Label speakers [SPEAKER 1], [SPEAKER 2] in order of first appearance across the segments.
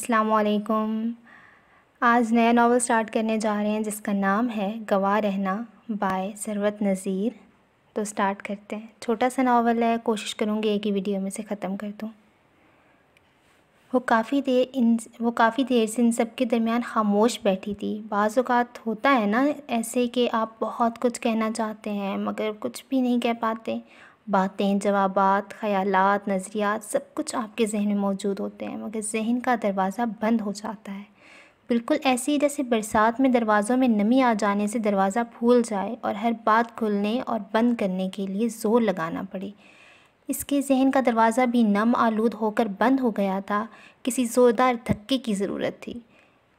[SPEAKER 1] वालेकुम आज नया नावल स्टार्ट करने जा रहे हैं जिसका नाम है गवा रहना बाय सरवत नज़ीर तो स्टार्ट करते हैं छोटा सा नावल है कोशिश करूँगी एक ही वीडियो में से ख़त्म कर दूँ वो काफ़ी देर इन वो काफ़ी देर से इन सब के दरमियान खामोश बैठी थी बाज़ात होता है ना ऐसे कि आप बहुत कुछ कहना चाहते हैं मगर कुछ भी नहीं कह पाते बातें जवाब ख़याल नज़रियात सब कुछ आपके जहन में मौजूद होते हैं मगर जहन का दरवाज़ा बंद हो जाता है बिल्कुल ऐसे ही जैसे बरसात में दरवाज़ों में नमी आ जाने से दरवाज़ा फूल जाए और हर बात खुलने और बंद करने के लिए ज़ोर लगाना पड़े इसके जहन का दरवाज़ा भी नम आलूद होकर बंद हो गया था किसी ज़ोरदार धक्के की ज़रूरत थी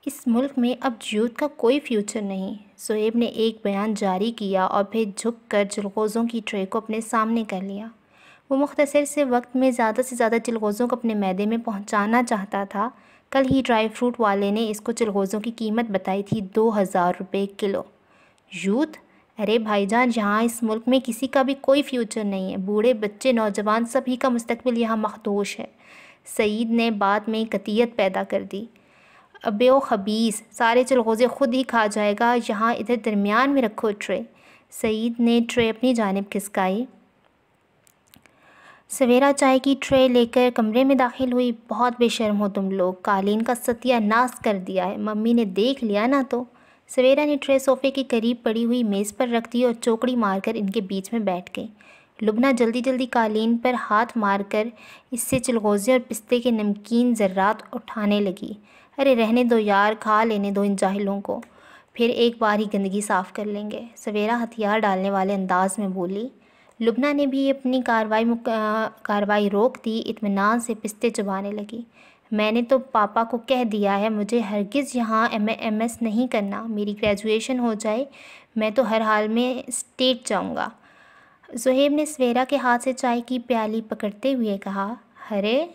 [SPEAKER 1] इस मुल्क में अब जूत का कोई फ्यूचर नहीं सोएब ने एक बयान जारी किया और फिर झुक कर जलगोज़ों की ट्रे को अपने सामने कर लिया वो मुख्तसर से वक्त में ज़्यादा से ज़्यादा जलगोज़ों को अपने मैदे में पहुंचाना चाहता था कल ही ड्राई फ्रूट वाले ने इसको चिलगोज़ों की कीमत बताई थी दो हज़ार रुपये किलो यूथ अरे भाईजान यहाँ इस मुल्क में किसी का भी कोई फ्यूचर नहीं है बूढ़े बच्चे नौजवान सभी का मुस्तबिल यहाँ मखदोश है सईद ने बाद में कतियत पैदा कर दी बेखबीस सारे चलगोज़े खुद ही खा जाएगा यहाँ इधर दरमियान में रखो ट्रे सईद ने ट्रे अपनी जानब खिसकाई सवेरा चाय की ट्रे लेकर कमरे में दाखिल हुई बहुत बेशर्म हो तुम लोग कालीन का नाश कर दिया है मम्मी ने देख लिया ना तो सवेरा ने ट्रे सोफ़े के करीब पड़ी हुई मेज़ पर रख दी और चौकड़ी मारकर इनके बीच में बैठ गई लुबना जल्दी जल्दी कालीन पर हाथ मारकर इससे चिलगोजे और पिस्ते के नमकीन ज़र्रात उठाने लगी अरे रहने दो यार खा लेने दो इन जाहिलों को फिर एक बार ही गंदगी साफ़ कर लेंगे सवेरा हथियार डालने वाले अंदाज में बोली लुबना ने भी अपनी कार्रवाई कार्रवाई रोक दी इतमान से पिस्ते चबाने लगी मैंने तो पापा को कह दिया है मुझे हरगिज़ यहाँ एम एम एस नहीं करना मेरी ग्रेजुएशन हो जाए मैं तो हर हाल में स्टेट जाऊँगा जहेब ने सवेरा के हाथ से चाय की प्याली पकड़ते हुए कहा अरे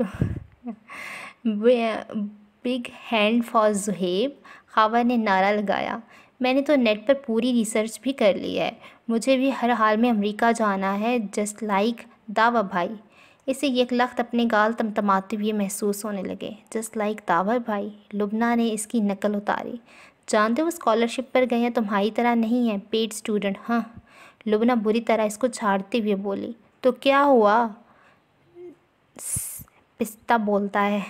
[SPEAKER 1] बिग हैंड फॉर जुहेब खावा ने नारा लगाया मैंने तो नेट पर पूरी रिसर्च भी कर ली है मुझे भी हर हाल में अमेरिका जाना है जस्ट लाइक दावा भाई इसे एक लख्त अपने गाल तमतमाते हुए महसूस होने लगे जस्ट लाइक दावा भाई लुबना ने इसकी नकल उतारी जानते हो स्कॉलरशिप पर गए हैं तुम्हारी तरह नहीं है पेड स्टूडेंट हाँ लुबना बुरी तरह इसको छाड़ते हुए बोली तो क्या हुआ पिस्ता बोलता है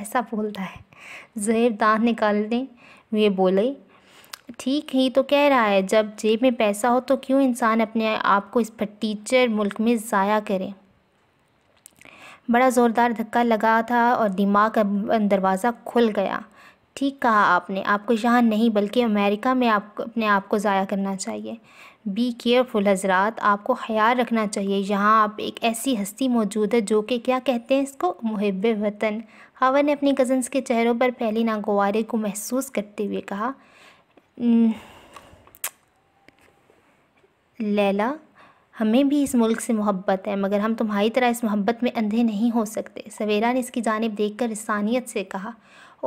[SPEAKER 1] ऐसा बोलता है जहर दांत निकाल दें वे बोले ठीक ही तो कह रहा है जब जेब में पैसा हो तो क्यों इंसान अपने आप को इस पर टीचर मुल्क में ज़ाया करे बड़ा ज़ोरदार धक्का लगा था और दिमाग का दरवाज़ा खुल गया ठीक कहा आपने आपको यहाँ नहीं बल्कि अमेरिका में आप अपने आप को ज़ाया करना चाहिए बी केयरफुल हजरात आपको ख्याल रखना चाहिए यहाँ आप एक ऐसी हस्ती मौजूद है जो कि क्या कहते हैं इसको मुहब वतन हावर ने अपनी कज़न्स के चेहरों पर फैली नागवारे को महसूस करते हुए कहा लैला हमें भी इस मुल्क से मोहब्बत है मगर हम तुम्हारी तरह इस मोहब्बत में अंधे नहीं हो सकते सवेरा ने इसकी जानब देख कर इसानियत से कहा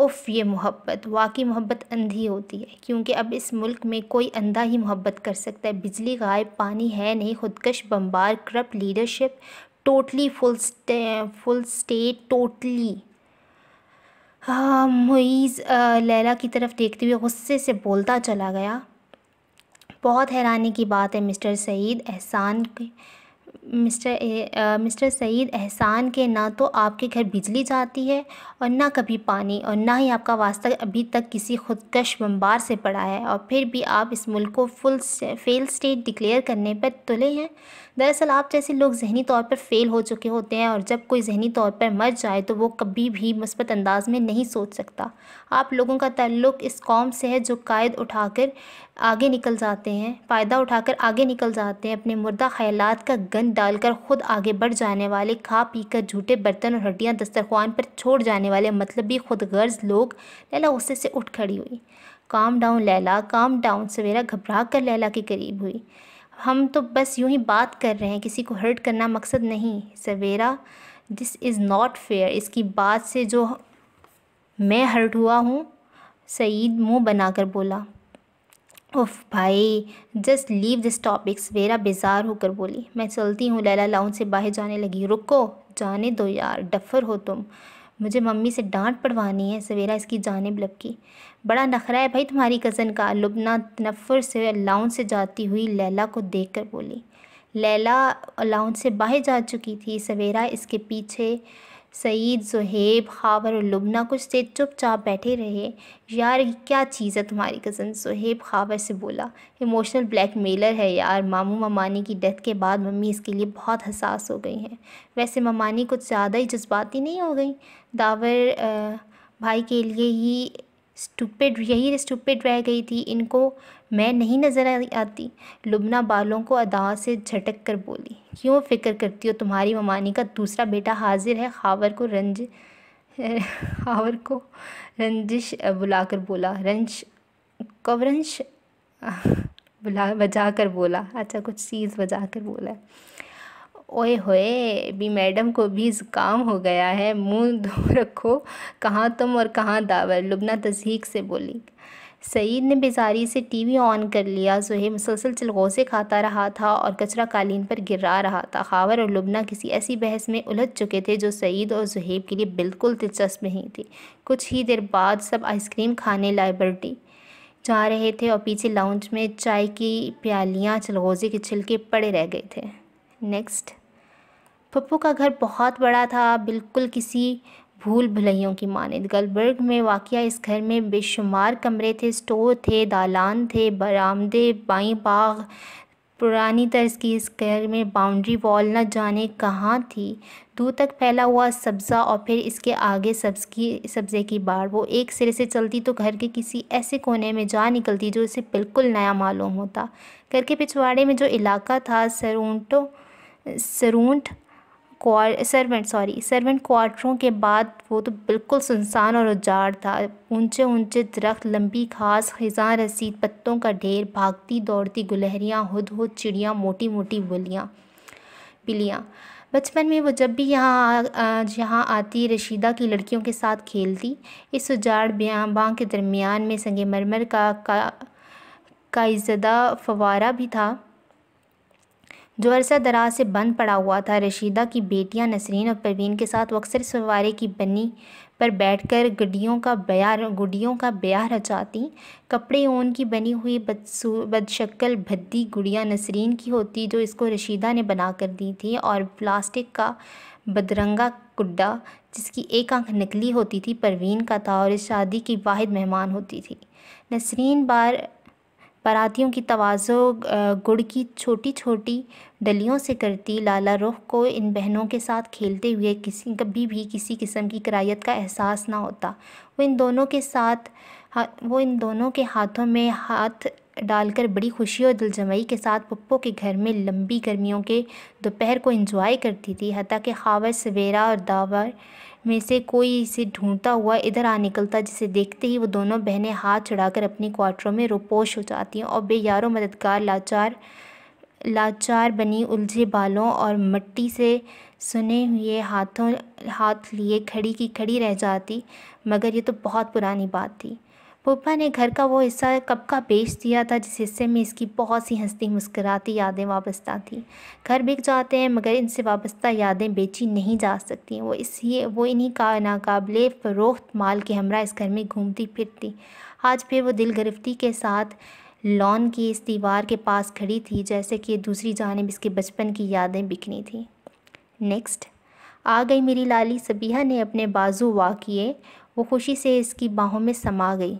[SPEAKER 1] उफ़ ये मोहब्बत वाकई मोहब्बत अंधी होती है क्योंकि अब इस मुल्क में कोई अंधा ही मोहब्बत कर सकता है बिजली गायब पानी है नहीं खुदकश bomber corrupt leadership totally full full state totally हाँ मुईज़ लैला की तरफ़ देखते हुए गुस्से से बोलता चला गया बहुत हैरानी की बात है मिस्टर सईद एहसान के मिस्टर ए, मिस्टर सईद एहसान के ना तो आपके घर बिजली जाती है और ना कभी पानी और ना ही आपका वास्ता अभी तक किसी खुदकश बम्बार से पड़ा है और फिर भी आप इस मुल्क को फुल फेल स्टेट डिक्लेयर करने पर तुले हैं दरअसल आप जैसे लोग जहनी तौर पर फ़ेल हो चुके होते हैं और जब कोई जहनी तौर पर मर जाए तो वो कभी भी मुस्बत अंदाज में नहीं सोच सकता आप लोगों का तल्लुक इस कौम से है जो कायद उठाकर आगे निकल जाते हैं फ़ायदा उठाकर आगे निकल जाते हैं अपने मुर्दा ख्याल का गंद डालकर ख़ुद आगे बढ़ जाने वाले खा पी कर झूठे बर्तन और हड्डियाँ दस्तरखान पर छोड़ जाने वाले मतलबी खुद गर्ज लोग लैला गुस्से से उठ खड़ी हुई calm down Laila calm down सवेरा घबरा कर लैला के करीब हुई हम तो बस यूं ही बात कर रहे हैं किसी को हर्ट करना मकसद नहीं Savera this is not fair इसकी बात से जो मैं हर्ट हुआ हूँ सईद मुंह बनाकर बोला उफ भाई just leave this topic Savera बेजार होकर बोली मैं चलती हूँ लैला लाउन से बाहर जाने लगी रुको जाने दो यार डफर हो तुम मुझे मम्मी से डांट पड़वानी है सवेरा इसकी जानब लपकी बड़ा नखरा है भाई तुम्हारी कज़न का लुबना तनफ़र से अलाउन से जाती हुई लैला को देख कर बोली लैला अलाउन से बाहर जा चुकी थी सवेरा इसके पीछे सईद जहेब खावर और लुबना कुछ देर चुपचाप बैठे रहे यार क्या चीज़ है तुम्हारी कज़न जहेब खावर से बोला इमोशनल ब्लैकमेलर है यार मामू ममानी की डेथ के बाद मम्मी इसके लिए बहुत हसास हो गई हैं वैसे ममानी कुछ ज़्यादा ही जज्बाती नहीं हो गई दावर भाई के लिए ही स्टूपेड यही स्टूपेड रह गई थी इनको मैं नहीं नज़र आती लुबना बालों को अदा से झटक कर बोली क्यों फ़िक्र करती हो तुम्हारी ममानी का दूसरा बेटा हाजिर है खावर को रंज खावर को रंजिश बुलाकर बोला रंज कवरंश बुला बजा कर बोला अच्छा कुछ चीज़ बजा कर बोला ओए होए भी मैडम को भी ज़ुकाम हो गया है मुंह धो रखो कहाँ तुम और कहाँ दावर लुबना तजीक से बोली सईद ने बेजारी से टीवी ऑन कर लिया जहेब मुसलसल चलगोसे खाता रहा था और कचरा कालीन पर गिरा रहा था खावर और लुबना किसी ऐसी बहस में उलझ चुके थे जो सईद और जहेब के लिए बिल्कुल दिलचस्प नहीं थी कुछ ही देर बाद सब आइसक्रीम खाने लाइब्रेटी जा रहे थे और पीछे लाउंज में चाय की प्यालियाँ चलगोजे के छिलके पड़े रह गए थे नेक्स्ट पप्पू का घर बहुत बड़ा था बिल्कुल किसी भूल भुलैयों की मानद गलबर्ग में वाक़ इस घर में बेशुमार कमरे थे स्टोर थे दालान थे बरामदे बाई बाग पुरानी तर्ज की इस घर में बाउंड्री वॉल न जाने कहाँ थी दूर तक फैला हुआ सब्ज़ा और फिर इसके आगे सब्ज़ की सब्ज़े की बाढ़ वो एक सिरे से चलती तो घर के किसी ऐसे कोने में जा निकलती जो इसे बिल्कुल नया मालूम होता घर के पिछवाड़े में जो इलाका था सरूंटों सरूंट सर्वेंट सॉरी सर्वेंट क्वार्टरों के बाद वो तो बिल्कुल सुनसान और उजाड़ था ऊंचे ऊंचे दरख्त लंबी घास खजा रसीद पत्तों का ढेर भागती दौड़ती गुलहरियाँ हद हद चिड़ियाँ मोटी मोटी बोलियाँ बिलियाँ बचपन में वो जब भी यहाँ यहाँ आती रशीदा की लड़कियों के साथ खेलती इस उजाड़ बाँ के दरमियान में संगे मरमर का का, का फवारा भी था जो अरसा दराज से बंद पड़ा हुआ था रशीदा की बेटियां नसरीन और परवीन के साथ वो अक्सर सवारे की बनी पर बैठकर गड्डियों का ब्याह गुड़ियों का ब्याह रचाती कपड़े ऊन की बनी हुई बदशक्ल भद्दी गुड़िया नसरीन की होती जो इसको रशीदा ने बना कर दी थी और प्लास्टिक का बदरंगा गुड्डा जिसकी एक आंख नकली होती थी परवीन का था और इस शादी की वाद मेहमान होती थी नसरीन बार बारातियों की तवाज़ो गुड़ की छोटी छोटी डलियों से करती लाला रुख को इन बहनों के साथ खेलते हुए किसी कभी भी किसी किस्म की करायत का एहसास ना होता वो इन दोनों के साथ वो इन दोनों के हाथों में हाथ डालकर बड़ी खुशी और दिलजमई के साथ पप्पो के घर में लंबी गर्मियों के दोपहर को इंजॉय करती थी हती कि खावर सवेरा और दावर में से कोई इसे ढूंढता हुआ इधर आ निकलता जिसे देखते ही वो दोनों बहनें हाथ चढ़ाकर अपनी क्वार्टरों में रोपोश हो जाती हैं और बेयारों मददगार लाचार लाचार बनी उलझे बालों और मट्टी से सुने हुए हाथों हाथ लिए खड़ी की खड़ी रह जाती मगर ये तो बहुत पुरानी बात थी पप्पा ने घर का वो हिस्सा कब का बेच दिया था जिस हिस्से में इसकी बहुत सी हंसती मुस्कुराती यादें वाबस्ता थीं घर बिक जाते हैं मगर इनसे वाबस्ता यादें बेची नहीं जा सकती वो इसलिए वो इन्हीं का नाकबले फ़रोख्त माल के हमरा इस घर में घूमती फिरती आज फिर वो दिल गिरफ्ती के साथ लॉन की इस दीवार के पास खड़ी थी जैसे कि दूसरी जानब इसके बचपन की यादें बिकनी थी नेक्स्ट आ गई मेरी लाली सबिया ने अपने बाजू वा किए वो खुशी से इसकी बाहों में समा गई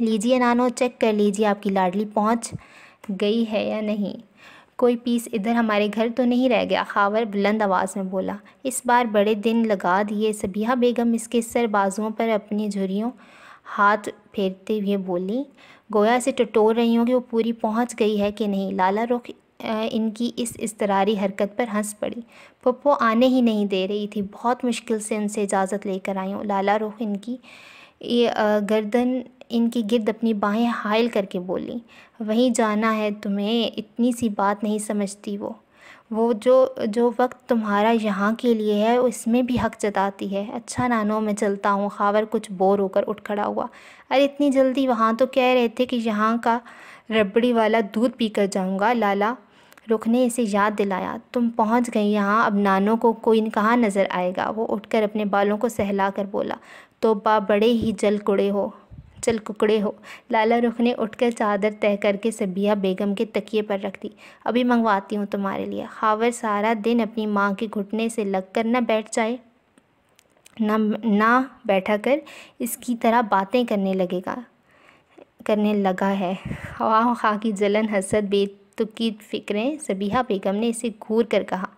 [SPEAKER 1] लीजिए नानो चेक कर लीजिए आपकी लाडली पहुंच गई है या नहीं कोई पीस इधर हमारे घर तो नहीं रह गया खावर बुलंद आवाज़ में बोला इस बार बड़े दिन लगा दिए सबिया हाँ बेगम इसके सर बाजुओं पर अपनी झुरियों हाथ फेरते हुए बोली गोया से टटोर रही हूँ कि वो पूरी पहुँच गई है कि नहीं लाला रुख इनकी इस इसतरारी हरकत पर हंस पड़ी पप्पो आने ही नहीं दे रही थी बहुत मुश्किल से उनसे इजाज़त लेकर आई हूँ लाला रुख इनकी ये गर्दन इनके गिरद अपनी बाहें हायल करके बोली वहीं जाना है तुम्हें इतनी सी बात नहीं समझती वो वो जो जो वक्त तुम्हारा यहाँ के लिए है उसमें भी हक जताती है अच्छा नानो मैं चलता हूँ खावर कुछ बोर होकर उठ खड़ा हुआ अरे इतनी जल्दी वहाँ तो कह रहे थे कि यहाँ का रबड़ी वाला दूध पी कर जाऊँगा लाला रुख ने इसे याद दिलाया तुम पहुँच गई यहाँ अब नानो को कोई कहाँ नज़र आएगा वो उठकर अपने बालों को सहला कर बोला तो बा बड़े ही जल कुड़े हो चल कुकड़े हो लाला रुख ने उठकर चादर तय करके सबिया बेगम के तकिए पर रख दी अभी मंगवाती हूँ तुम्हारे लिए हावर सारा दिन अपनी माँ के घुटने से लग कर न बैठ जाए ना ना बैठा कर इसकी तरह बातें करने लगेगा करने लगा है हवा खा हाँ की जलन हसद बेतुकी फिक्रें सबिया बेगम ने इसे घूर कर कहा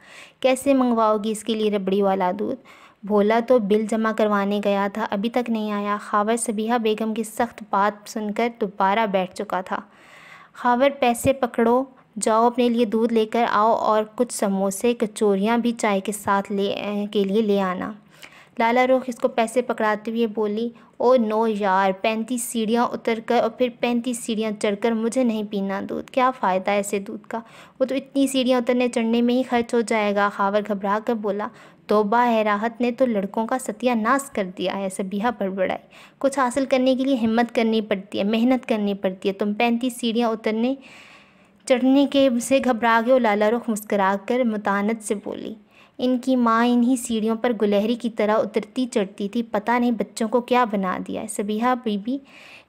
[SPEAKER 1] कैसे मंगवाओगी इसके लिए रबड़ी वाला दूध भोला तो बिल जमा करवाने गया था अभी तक नहीं आया खावर सबिहा बेगम की सख्त बात सुनकर दोबारा बैठ चुका था खावर पैसे पकड़ो जाओ अपने लिए दूध लेकर आओ और कुछ समोसे कचोरियाँ भी चाय के साथ ले के लिए ले आना लाला रुख इसको पैसे पकड़ाते हुए बोली ओ नो यार पैंतीस सीढ़ियाँ उतर कर और फिर पैंतीस सीढ़ियाँ चढ़कर मुझे नहीं पीना दूध क्या फ़ायदा है ऐसे दूध का वो तो इतनी सीढ़ियाँ उतरने चढ़ने में ही खर्च हो जाएगा खावर घबरा कर बोला तोबा है राहत ने तो लड़कों का सत्यानाश कर दिया है सबिहा बड़बड़ाई कुछ हासिल करने के लिए हिम्मत करनी पड़ती है मेहनत करनी पड़ती है तुम पैंतीस सीढ़ियाँ उतरने चढ़ने के से घबरा गए और लाला रुख मुस्करा कर मुतानत से बोली इनकी माँ इन्हीं सीढ़ियों पर गुलहरी की तरह उतरती चढ़ती थी पता नहीं बच्चों को क्या बना दिया है सबिया बीबी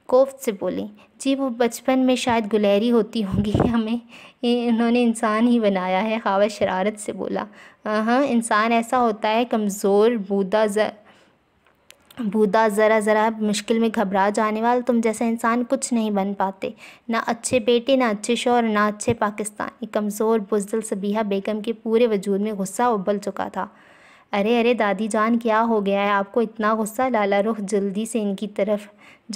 [SPEAKER 1] कोफ्त से बोली जी वो बचपन में शायद गुलहरी होती होंगी हमें इन्होंने इंसान ही बनाया है खावत शरारत से बोला हाँ इंसान ऐसा होता है कमज़ोर बूदा बूदा ज़रा ज़रा मुश्किल में घबरा जाने वाला तुम जैसा इंसान कुछ नहीं बन पाते ना अच्छे बेटे ना अच्छे शोर ना अच्छे पाकिस्तानी कमज़ोर बुजदल सबीहा बेगम के पूरे वजूद में गुस्सा उबल चुका था अरे अरे दादी जान क्या हो गया है आपको इतना गुस्सा लाला रुख जल्दी से इनकी तरफ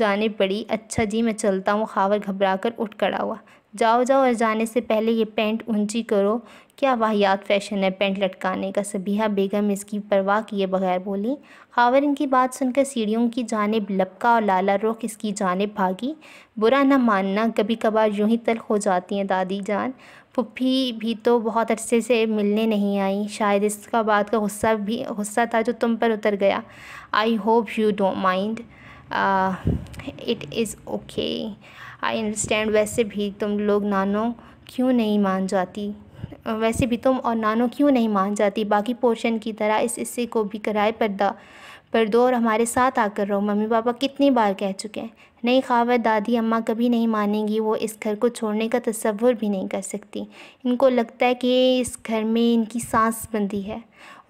[SPEAKER 1] जाने पड़ी अच्छा जी मैं चलता हूँ खावर घबरा कर उठ खड़ा हुआ जाओ जाओ और जाने से पहले ये पेंट ऊंची करो क्या वाहियात फैशन है पैंट लटकाने का सभीहा बेगम इसकी परवाह किए बगैर बोली खावर इनकी बात सुनकर सीढ़ियों की जानब लपका और लाला रुख इसकी जानब भागी बुरा ना मानना कभी कभार यूं ही तलख हो जाती हैं दादी जान पुप्पी भी तो बहुत अरसे से मिलने नहीं आई शायद इसका बात का गुस्सा भी गुस्सा था जो तुम पर उतर गया I hope you don't mind it is okay I understand वैसे भी तुम लोग नानो क्यों नहीं मान जाती वैसे भी तुम और नानो क्यों नहीं मान जाती बाकी पोर्शन की तरह इस हिस्से को भी किराए पर दा पर दो और हमारे साथ आकर रहो मम्मी पापा कितनी बार कह चुके हैं नहीं खावर दादी अम्मा कभी नहीं मानेंगी वो इस घर को छोड़ने का तस्वुर भी नहीं कर सकती इनको लगता है कि इस घर में इनकी सांस बंदी है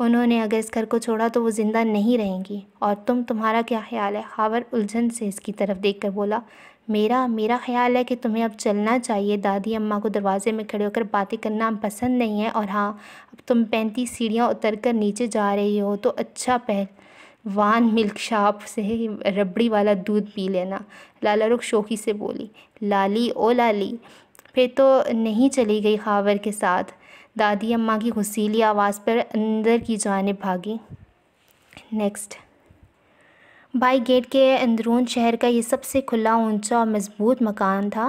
[SPEAKER 1] उन्होंने अगर इस घर को छोड़ा तो वो ज़िंदा नहीं रहेंगी और तुम तुम्हारा क्या ख्याल है खावर उलझन से इसकी तरफ देख कर बोला मेरा मेरा ख्याल है कि तुम्हें अब चलना चाहिए दादी अम्मा को दरवाज़े में खड़े होकर बातें करना पसंद नहीं है और हाँ अब तुम पैंतीस सीढ़ियाँ उतर कर नीचे जा रही हो तो अच्छा पहल वान मिल्क शॉप से रबड़ी वाला दूध पी लेना लाला रुख शोखी से बोली लाली ओ लाली फिर तो नहीं चली गई खावर के साथ दादी अम्मा की घुसीली आवाज़ पर अंदर की जाने भागी नेक्स्ट बाई गेट के अंदरून शहर का ये सबसे खुला ऊंचा और मज़बूत मकान था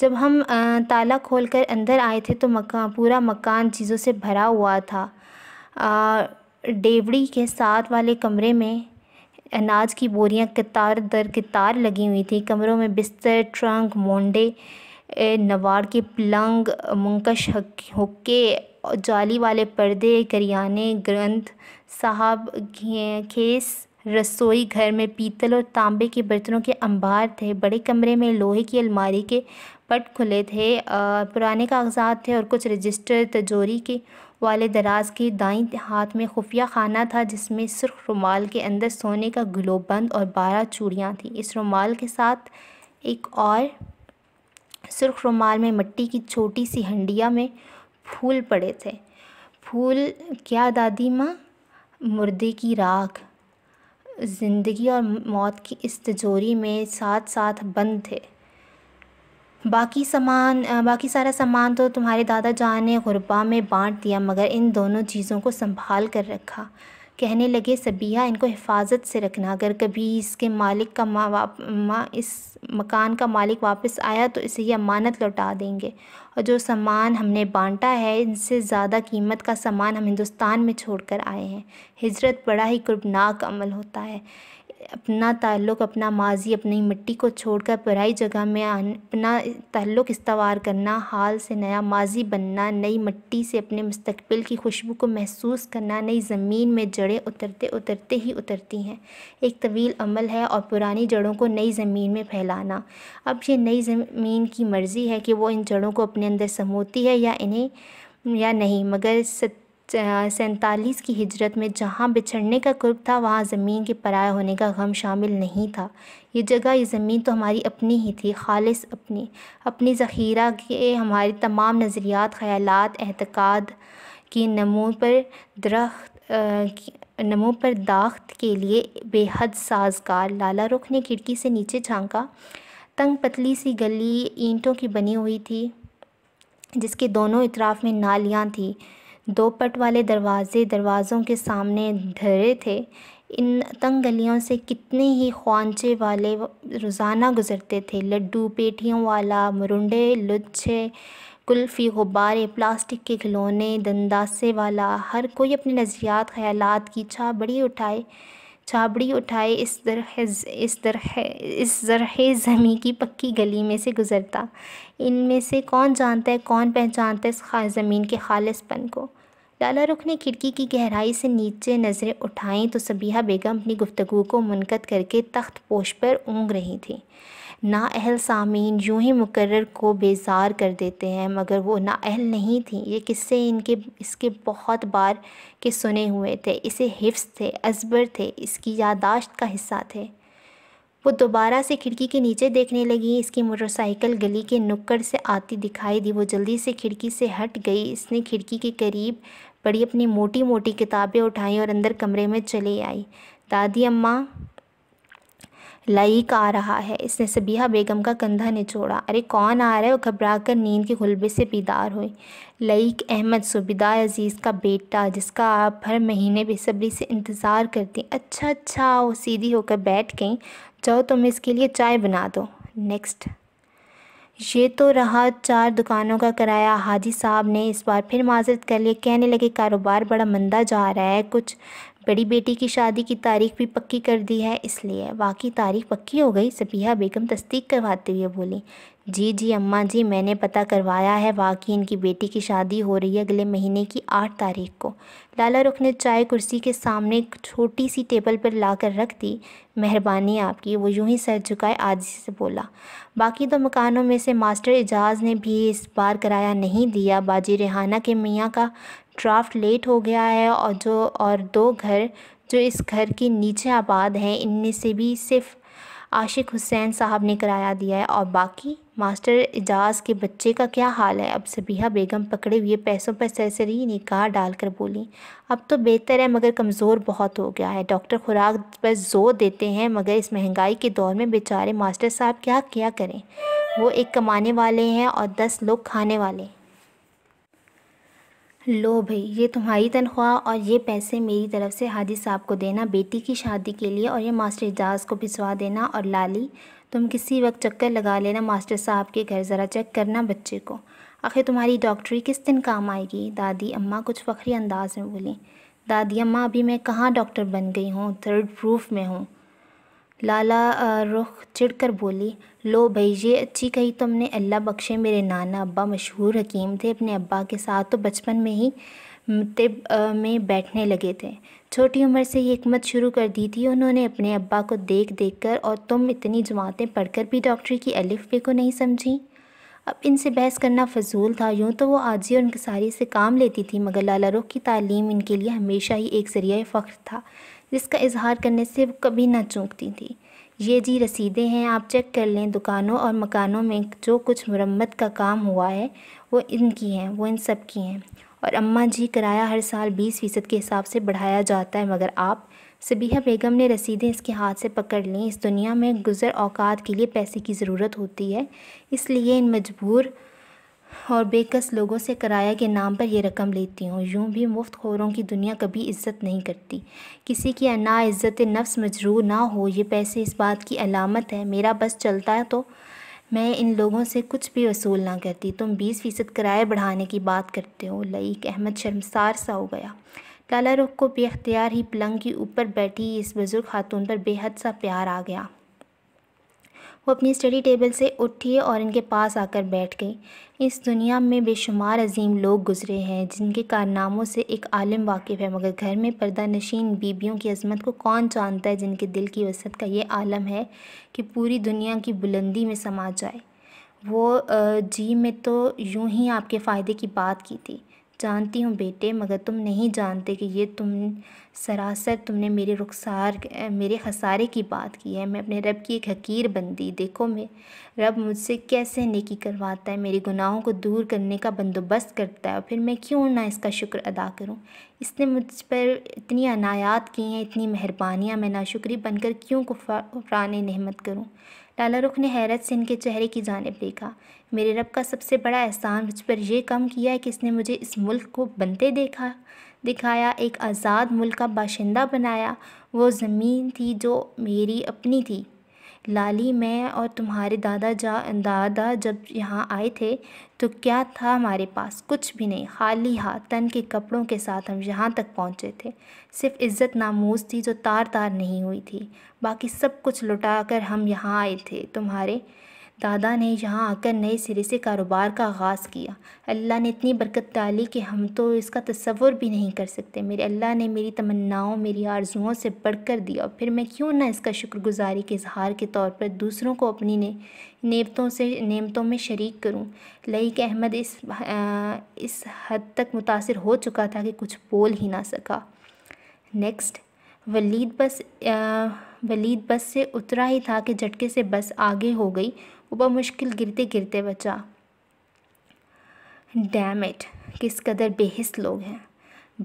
[SPEAKER 1] जब हम ताला खोलकर अंदर आए थे तो मकान पूरा मकान चीज़ों से भरा हुआ था डेवड़ी के साथ वाले कमरे में अनाज की बोरियां कतार दर कतार लगी हुई थी कमरों में बिस्तर ट्रंक मोंडे नवाड़ के पलंग मुंकश हुक्के जाली वाले पर्दे करियाने ग्रंथ साहब खेस रसोई घर में पीतल और तांबे के बर्तनों के अंबार थे बड़े कमरे में लोहे की अलमारी के पट खुले थे पुराने कागजात थे और कुछ रजिस्टर तजोरी के वाले दराज के दाई हाथ में खुफिया खाना था जिसमें सुर्ख रुमाल के अंदर सोने का ग्लोबंद और बारह चूड़ियाँ थीं इस रुमाल के साथ एक और सुर्ख रुमाल में मिट्टी की छोटी सी हंडिया में फूल पड़े थे फूल क्या दादी माँ मुर्दे की राख ज़िंदगी और मौत की इस तिजोरी में साथ साथ बंद थे बाकी सामान बाकी सारा सामान तो तुम्हारे दादा जान ने गुरबा में बांट दिया मगर इन दोनों चीज़ों को संभाल कर रखा कहने लगे सबिया इनको हिफाजत से रखना अगर कभी इसके मालिक का माँ माँ इस मकान का मालिक वापस आया तो इसे यह अमानत लौटा देंगे और जो सामान हमने बांटा है इनसे ज़्यादा कीमत का सामान हम हिंदुस्तान में छोड़कर आए हैं हिजरत बड़ा ही कुर्बनाक अमल होता है अपना ताल्लुक़ अपना माजी अपनी मिट्टी को छोड़कर पराई जगह में अपना ताल्लुक़ इस्तवार करना हाल से नया माजी बनना नई मिट्टी से अपने मुस्तबिल की खुशबू को महसूस करना नई ज़मीन में जड़ें उतरते उतरते ही उतरती हैं एक तवील अमल है और पुरानी जड़ों को नई ज़मीन में फैलाना अब ये नई ज़मीन की मर्ज़ी है कि वो इन जड़ों को अपने अंदर समोती है या इन्हें या नहीं मगर सत सैंतालीस की हिजरत में जहाँ बिछड़ने का कुर्ब था वहाँ ज़मीन के पराया होने का गम शामिल नहीं था ये जगह ये ज़मीन तो हमारी अपनी ही थी खालिश अपनी अपनी ज़ख़ीरा के हमारे तमाम नज़रियात ख़्याल एहतकाद की नमो पर दरख्त नमो पर दाख्त के लिए बेहद साजगार लाला रुख ने खिड़की से नीचे झांका तंग पतली सी गली ईंटों की बनी हुई थी जिसके दोनों इतराफ़ में नालियाँ थीं दो पट वाले दरवाज़े दरवाज़ों के सामने धरे थे इन तंग गलियों से कितने ही ख्वांचे वाले रोज़ाना गुज़रते थे लड्डू पेटियों वाला मुरुंडे लुच्छे कुल्फ़ी गुब्बारे प्लास्टिक के खिलौने दंदासे वाला हर कोई अपने नज़रियात ख्यालात की छा बड़ी उठाए छाबड़ी उठाए इस दरह इस दर इस जरह ज़मी की पक्की गली में से गुज़रता इनमें से कौन जानता है कौन पहचानता है इस खा ज़मीन के खालिसपन को लाला रुख ने खिड़की की गहराई से नीचे नज़रें उठाई तो सबिया बेगम अपनी गुफ्तगु को मुनकद करके तख्त पोश पर ऊँग रही थी नाअहल सामीन यूँ ही मुकर को बेजार कर देते हैं मगर वो अहल नहीं थी ये किस्से इनके इसके बहुत बार के सुने हुए थे इसे हिफ्स थे अजबर थे इसकी यादाश्त का हिस्सा थे वो दोबारा से खिड़की के नीचे देखने लगी इसकी मोटरसाइकिल गली के नुक्कड़ से आती दिखाई दी वो जल्दी से खिड़की से हट गई इसने खिड़की के करीब पड़ी अपनी मोटी मोटी किताबें उठाई और अंदर कमरे में चली आई दादी अम्मा लाइक आ रहा है इसने सबीहा बेगम का कंधा निचोड़ा अरे कौन आ रहा है वो घबरा कर नींद के खुलबे से बेदार हुई लईक अहमद सुबिदार अजीज़ का बेटा जिसका आप हर महीने बेसब्री से इंतज़ार करती अच्छा अच्छा वो सीधी होकर बैठ गई जाओ तुम तो इसके लिए चाय बना दो नेक्स्ट ये तो रहा चार दुकानों का किराया हाजी साहब ने इस बार फिर माजरत कर लिए कहने लगे कारोबार बड़ा मंदा जा रहा है कुछ बड़ी बेटी की शादी की तारीख भी पक्की कर दी है इसलिए वाकई तारीख पक्की हो गई सबिया बेगम तस्दीक करवाते हुए बोली जी जी अम्मा जी मैंने पता करवाया है वाकई इनकी बेटी की शादी हो रही है अगले महीने की आठ तारीख को लाला रुख ने चाय कुर्सी के सामने एक छोटी सी टेबल पर ला कर रख दी मेहरबानी आपकी वो यूं ही सर झुकाए आजी से बोला बाकी दो मकानों में से मास्टर एजाज ने भी इस बार कराया नहीं दिया बाजी रेहाना के मियाँ का ड्राफ्ट लेट हो गया है और जो और दो घर जो इस घर के नीचे आबाद हैं इनमें से भी सिर्फ आशिक हुसैन साहब ने कराया दिया है और बाकी मास्टर एजाज के बच्चे का क्या हाल है अब सबिया बेगम पकड़े हुए पैसों पर सरसरी निकाह डालकर बोली अब तो बेहतर है मगर कमज़ोर बहुत हो गया है डॉक्टर खुराक पर जोर देते हैं मगर इस महंगाई के दौर में बेचारे मास्टर साहब क्या क्या करें वो एक कमाने वाले हैं और दस लोग खाने वाले लो भाई ये तुम्हारी तनख्वाह और ये पैसे मेरी तरफ़ से हादी साहब को देना बेटी की शादी के लिए और ये मास्टर एजाज को भिजवा देना और लाली तुम किसी वक्त चक्कर लगा लेना मास्टर साहब के घर ज़रा चेक करना बच्चे को आखिर तुम्हारी डॉक्टरी किस दिन काम आएगी दादी अम्मा कुछ फखरी अंदाज में बोली दादी अम्मा अभी मैं कहाँ डॉक्टर बन गई हूँ थर्ड प्रूफ में हूँ लाला रुख चिढ़कर बोली लो ये अच्छी कही तुमने अल्लाह बख्शे मेरे नाना अब्बा मशहूर हकीम थे अपने अब्बा के साथ तो बचपन में ही तिब में बैठने लगे थे छोटी उम्र से ये हमत शुरू कर दी थी उन्होंने अपने अब्बा को देख देख कर और तुम इतनी जमातें पढ़कर भी डॉक्टरी की एलिफ को नहीं समझी अब इनसे बहस करना फजूल था यूँ तो वो आजी और इनकसारी से काम लेती थी मगर लाला रुख की तालीम इनके लिए हमेशा ही एक ज़रिया फ़ख्र था जिसका इजहार करने से वो कभी ना चूकती थी ये जी रसीदें हैं आप चेक कर लें दुकानों और मकानों में जो कुछ मरम्मत का काम हुआ है वो इनकी हैं वो इन सब की हैं और अम्मा जी किराया हर साल बीस फ़ीसद के हिसाब से बढ़ाया जाता है मगर आप सबीहा बेगम ने रसीदें इसके हाथ से पकड़ लीं इस दुनिया में गुज़र औकात के लिए पैसे की ज़रूरत होती है इसलिए इन मजबूर और बेकस लोगों से कराया के नाम पर यह रकम लेती हूँ यूँ भी मुफ्त खोरों की दुनिया कभी इज्जत नहीं करती किसी की ना इज़्ज़त नफ्स मजरू ना हो ये पैसे इस बात की अलामत है मेरा बस चलता है तो मैं इन लोगों से कुछ भी वसूल ना करती तुम बीस फ़ीसद कराए बढ़ाने की बात करते हो लईक अहमद शर्मसार सा हो गया लाला रुख को बेख्तियार ही पलंग के ऊपर बैठी इस बुज़ुर्ग खातून पर बेहद सा प्यार आ गया वो अपनी स्टडी टेबल से उठी और इनके पास आकर बैठ गई इस दुनिया में बेशुमार अजीम लोग गुजरे हैं जिनके कारनामों से एक आलम वाकिफ़ है मगर घर में पर्दा नशीन बीबियों की अजमत को कौन जानता है जिनके दिल की वसत का ये आलम है कि पूरी दुनिया की बुलंदी में समा जाए वो जी में तो यूं ही आपके फ़ायदे की बात की थी जानती हूँ बेटे मगर तुम नहीं जानते कि ये तुम सरासर तुमने मेरे रुखसार मेरे खसारे की बात की है मैं अपने रब की एक हकीर बंदी देखो मैं रब मुझसे कैसे नेकी करवाता है मेरे गुनाहों को दूर करने का बंदोबस्त करता है और फिर मैं क्यों ना इसका शुक्र अदा करूँ इसने मुझ पर इतनी अनायात की हैं इतनी मेहरबानियाँ मैं नाशुक्री बनकर क्यों कुफरान नहमत करूँ लाला रुख ने हैरत से इनके चेहरे की जानब देखा मेरे रब का सबसे बड़ा एहसान मुझ पर यह कम किया है कि इसने मुझे इस मुल्क को बनते देखा दिखाया एक आज़ाद मुल्क का बाशिंदा बनाया वो ज़मीन थी जो मेरी अपनी थी लाली मैं और तुम्हारे दादा जा दादा जब यहाँ आए थे तो क्या था हमारे पास कुछ भी नहीं खाली हाथ तन के कपड़ों के साथ हम यहाँ तक पहुँचे थे सिर्फ इज़्ज़त नामोज थी जो तार तार नहीं हुई थी बाकी सब कुछ लुटा कर हम यहाँ आए थे तुम्हारे दादा ने यहाँ आकर नए सिरे से कारोबार का आगाज़ किया अल्लाह ने इतनी बरकत डाली कि हम तो इसका तस्वुर भी नहीं कर सकते मेरे अल्लाह ने मेरी तमन्नाओं मेरी आरजुओं से बढ़कर दिया और फिर मैं क्यों ना इसका शुक्रगुजारी के इजहार के तौर पर दूसरों को अपनी ने नेमतों से नेमतों में शरीक करूँ लईक अहमद इस आ, इस हद तक मुतासर हो चुका था कि कुछ बोल ही ना सका नेक्स्ट वलीद बस आ, वलीद बस से उतरा ही था कि झटके से बस आगे हो गई वह मुश्किल गिरते गिरते बचा डैम इट किस कदर बेहिस लोग हैं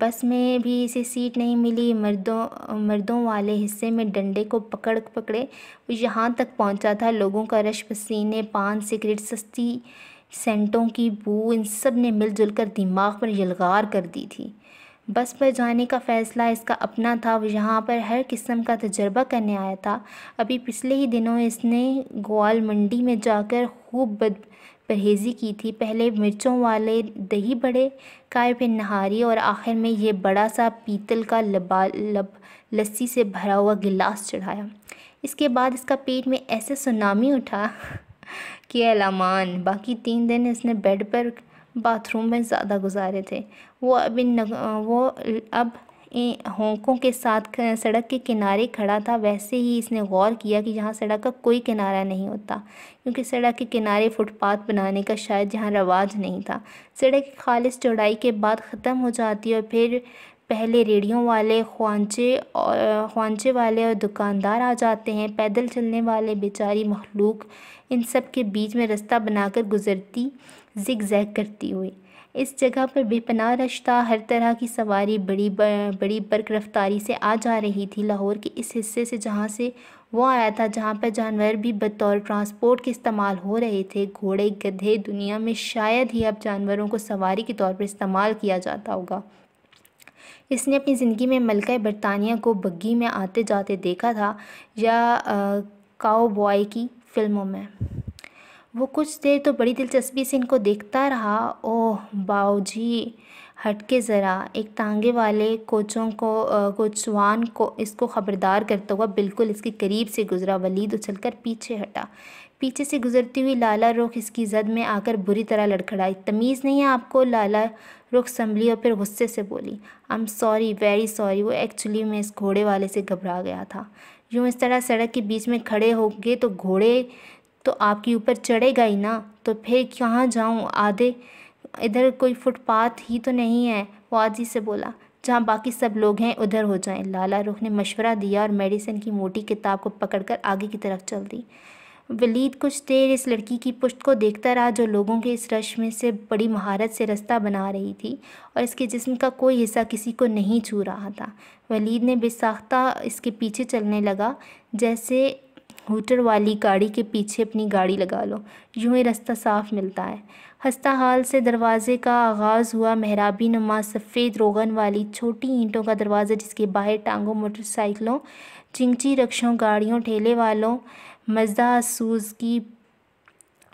[SPEAKER 1] बस में भी इसे सीट नहीं मिली मर्दों मर्दों वाले हिस्से में डंडे को पकड़ पकड़े वो यहाँ तक पहुँचा था लोगों का रश पसीने पान सिगरेट सस्ती सेंटों की बू इन सब ने मिलजुल कर दिमाग पर यलगार कर दी थी बस पर जाने का फ़ैसला इसका अपना था यहाँ पर हर किस्म का तजर्बा करने आया था अभी पिछले ही दिनों इसने ग्वाल मंडी में जाकर खूब बद परहेज़ी की थी पहले मिर्चों वाले दही बड़े काय पे नहारी और आखिर में ये बड़ा सा पीतल का लबा लब लस्सी से भरा हुआ गिलास चढ़ाया इसके बाद इसका पेट में ऐसे सुनामी उठा कि अलामान बाकी तीन दिन इसने बेड पर बाथरूम में ज़्यादा गुजारे थे वो अब इन वो अब होंकों के साथ सड़क के किनारे खड़ा था वैसे ही इसने गौर किया कि यहाँ सड़क का कोई किनारा नहीं होता क्योंकि सड़क के किनारे फुटपाथ बनाने का शायद यहाँ रवाज नहीं था सड़क खालिश चौड़ाई के बाद ख़त्म हो जाती है और फिर पहले रेडियो वाले ख्वांचे और ख्वांचे वाले और दुकानदार आ जाते हैं पैदल चलने वाले बेचारी मखलूक इन सब के बीच में रास्ता बनाकर गुजरती जिग जैग करती हुई इस जगह पर बेपनाह रश्ता हर तरह की सवारी बड़ी बड़ी बर्क रफ्तारी से आ जा रही थी लाहौर के इस हिस्से से जहाँ से वो आया था जहाँ पर जानवर भी बतौर ट्रांसपोर्ट के इस्तेमाल हो रहे थे घोड़े गधे दुनिया में शायद ही अब जानवरों को सवारी के तौर पर इस्तेमाल किया जाता होगा इसने अपनी ज़िंदगी में मलका बरतानिया को बग्गी में आते जाते देखा था या काओ बॉय की फ़िल्मों में वो कुछ देर तो बड़ी दिलचस्पी से इनको देखता रहा ओह बाऊजी हट के ज़रा एक तांगे वाले कोचों को कोचवान को इसको ख़बरदार करता हुआ बिल्कुल इसके करीब से गुज़रा वलीद उछलकर पीछे हटा पीछे से गुजरती हुई लाला रुख इसकी जद में आकर बुरी तरह लड़खड़ाई तमीज़ नहीं है आपको लाला रुख संभली और फिर गुस्से से बोली I am sorry very sorry वो एक्चुअली मैं इस घोड़े वाले से घबरा गया था यूँ इस तरह सड़क के बीच में खड़े हो गए तो घोड़े तो आपके ऊपर चढ़ेगा ही ना तो फिर कहाँ जाऊँ आधे इधर कोई फुटपाथ ही तो नहीं है वो ही से बोला जहाँ बाकी सब लोग हैं उधर हो जाएं लाला रुख ने मशवरा दिया और मेडिसिन की मोटी किताब को पकड़कर आगे की तरफ चल दी वलीद कुछ देर इस लड़की की पुष्ट को देखता रहा जो लोगों के इस रश में से बड़ी महारत से रास्ता बना रही थी और इसके जिस्म का कोई हिस्सा किसी को नहीं छू रहा था वलीद ने बेसाख्ता इसके पीछे चलने लगा जैसे हूटर वाली गाड़ी के पीछे अपनी गाड़ी लगा लो यूँ ही रास्ता साफ मिलता है हस्ता हाल से दरवाज़े का आगाज़ हुआ मेहराबी नमा सफ़ेद रोगन वाली छोटी ईंटों का दरवाज़ा जिसके बाहर टांगों मोटरसाइकिलों चिंगची रक्षों गाड़ियों ठेले वालों मज़ा सूज की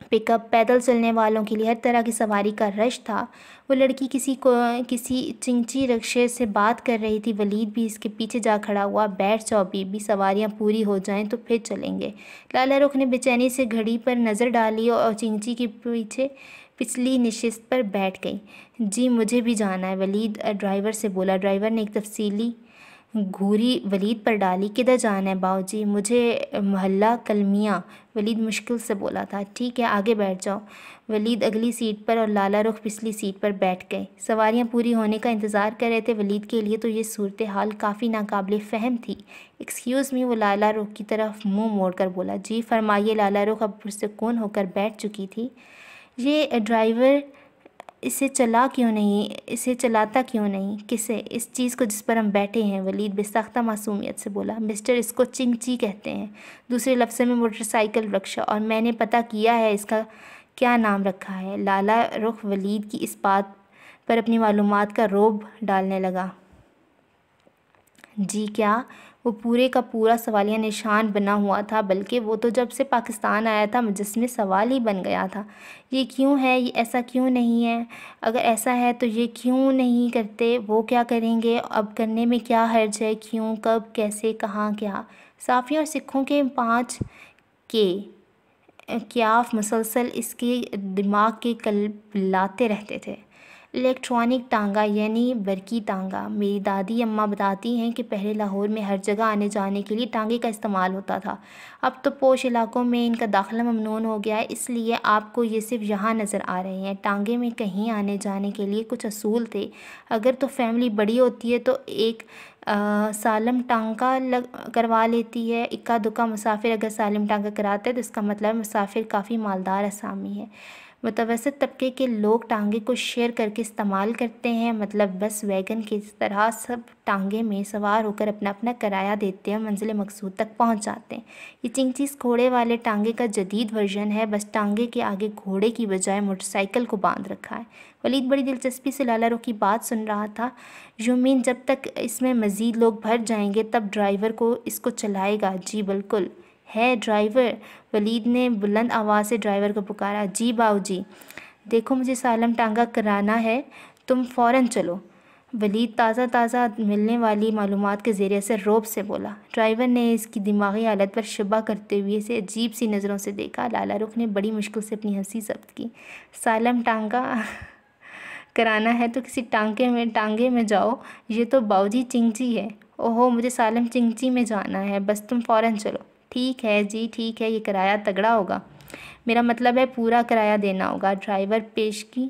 [SPEAKER 1] पिकअप पैदल चलने वालों के लिए हर तरह की सवारी का रश था वो लड़की किसी को किसी चिंची रक्शे से बात कर रही थी वलीद भी इसके पीछे जा खड़ा हुआ बैठ जाओ बीबी सवारियां पूरी हो जाएं तो फिर चलेंगे लाला रुख ने बेचैनी से घड़ी पर नज़र डाली और चिंची के पीछे पिछली नशस्त पर बैठ गई जी मुझे भी जाना है वलीद ड्राइवर से बोला ड्राइवर ने एक तफसीली घूरी वलीद पर डाली किधर जाना है बाऊ जी मुझे मोहल्ला कलमिया वलीद मुश्किल से बोला था ठीक है आगे बैठ जाओ वलीद अगली सीट पर और लाला रुख पिछली सीट पर बैठ गए सवारियां पूरी होने का इंतज़ार कर रहे थे वलीद के लिए तो ये सूरत हाल काफ़ी नाकबिल फहम थी एक्सक्यूज़ मी वो लाला रुख की तरफ मुंह कर बोला जी फरमाइए लाला रुख अब पुरसकून होकर बैठ चुकी थी ये ड्राइवर इसे चला क्यों नहीं इसे चलाता क्यों नहीं किसे इस चीज़ को जिस पर हम बैठे हैं वलीद बेसाख्ता मासूमियत से बोला मिस्टर इसको चिंगची कहते हैं दूसरे लफ्ज़ में मोटरसाइकिल रक्षा और मैंने पता किया है इसका क्या नाम रखा है लाला रुख वलीद की इस बात पर अपनी मालूम का रोब डालने लगा जी क्या वो पूरे का पूरा सवालिया निशान बना हुआ था बल्कि वो तो जब से पाकिस्तान आया था मुजस्मे सवाल ही बन गया था ये क्यों है ये ऐसा क्यों नहीं है अगर ऐसा है तो ये क्यों नहीं करते वो क्या करेंगे अब करने में क्या हर्ज है क्यों कब कैसे कहाँ क्या साफ़ियों और सिखों के पाँच के क्या मुसलसल इसके दिमाग के कल लाते रहते थे इलेक्ट्रॉनिक तांगा यानी बरकी तांगा मेरी दादी अम्मा बताती हैं कि पहले लाहौर में हर जगह आने जाने के लिए टांगे का इस्तेमाल होता था अब तो पोश इलाकों में इनका दाखिला ममनून हो गया है इसलिए आपको ये सिर्फ यहाँ नज़र आ रहे हैं टांगे में कहीं आने जाने के लिए कुछ असूल थे अगर तो फैमिली बड़ी होती है तो एक आ, सालम टांगा लग करवा लेती है इक्का दुक्का मुसाफिर अगर सालम टांगा कराते हैं तो इसका मतलब मुसाफिर काफ़ी मालदार असामी है मुतवसत मतलब तबके के लोग टांगे को शेयर करके इस्तेमाल करते हैं मतलब बस वैगन की तरह सब टांगे में सवार होकर अपना अपना किराया देते हैं मंजिल मकसूद तक पहुंच जाते हैं ये चिंग चीज घोड़े वाले टांगे का जदीद वर्जन है बस टांगे के आगे घोड़े की बजाय मोटरसाइकिल को बांध रखा है वलीद बड़ी दिलचस्पी से लाला रो की बात सुन रहा था यूमीन जब तक इसमें मज़ीद लोग भर जाएंगे तब ड्राइवर को इसको चलाएगा जी बिल्कुल है ड्राइवर वलीद ने बुलंद आवाज़ से ड्राइवर को पुकारा जी बाऊजी देखो मुझे सालम टांगा कराना है तुम फ़ौर चलो वलीद ताज़ा ताज़ा मिलने वाली मालूम के ज़रिए से रोब से बोला ड्राइवर ने इसकी दिमागी हालत पर शुबा करते हुए इसे अजीब सी नज़रों से देखा लाला रुख ने बड़ी मुश्किल से अपनी हंसी जब्त की सालम टांगा कराना है तो किसी टांगे में टांगे में जाओ ये तो बाऊजी चिंगची है ओहो मुझे सालम चिंगची में जाना है बस तुम फ़ौर चलो ठीक है जी ठीक है ये किराया तगड़ा होगा मेरा मतलब है पूरा किराया देना होगा ड्राइवर पेश की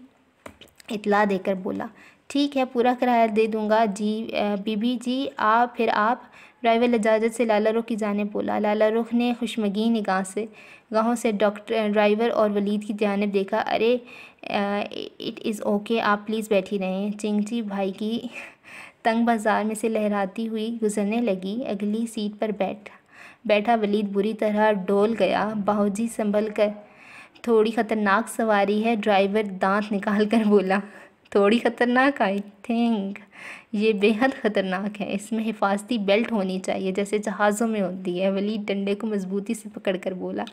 [SPEAKER 1] इतला देकर बोला ठीक है पूरा किराया दे दूँगा जी बीबी जी आप फिर आप ड्राइवर लजाजत से लाला रुख की जानब बोला लाला रुख ने खुशमगी निगाह से गाँव से डॉक्टर ड्राइवर और वलीद की जानब देखा अरे इट इज़ ओके आप प्लीज़ बैठी रहें चिंगची भाई की तंग बाज़ार में से लहराती हुई गुजरने लगी अगली सीट पर बैठ बैठा वलीद बुरी तरह डोल गया बाहूजी संभल कर थोड़ी ख़तरनाक सवारी है ड्राइवर दांत निकाल कर बोला थोड़ी ख़तरनाक आई थिंक ये बेहद ख़तरनाक है इसमें हिफाजती बेल्ट होनी चाहिए जैसे जहाज़ों में होती है वलीद डंडे को मजबूती से पकड़ कर बोला